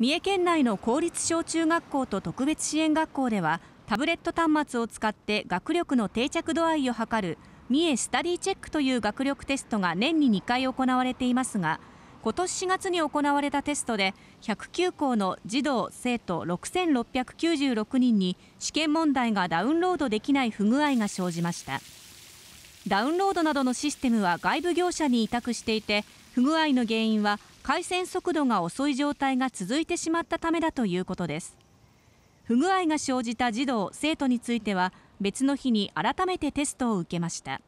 三重県内の公立小中学校と特別支援学校ではタブレット端末を使って学力の定着度合いを測る三重スタディチェックという学力テストが年に2回行われていますが今年4月に行われたテストで109校の児童・生徒6696人に試験問題がダウンロードできない不具合が生じましたダウンロードなどのシステムは外部業者に委託していて不具合の原因は回線速度が遅い状態が続いてしまったためだということです不具合が生じた児童生徒については別の日に改めてテストを受けました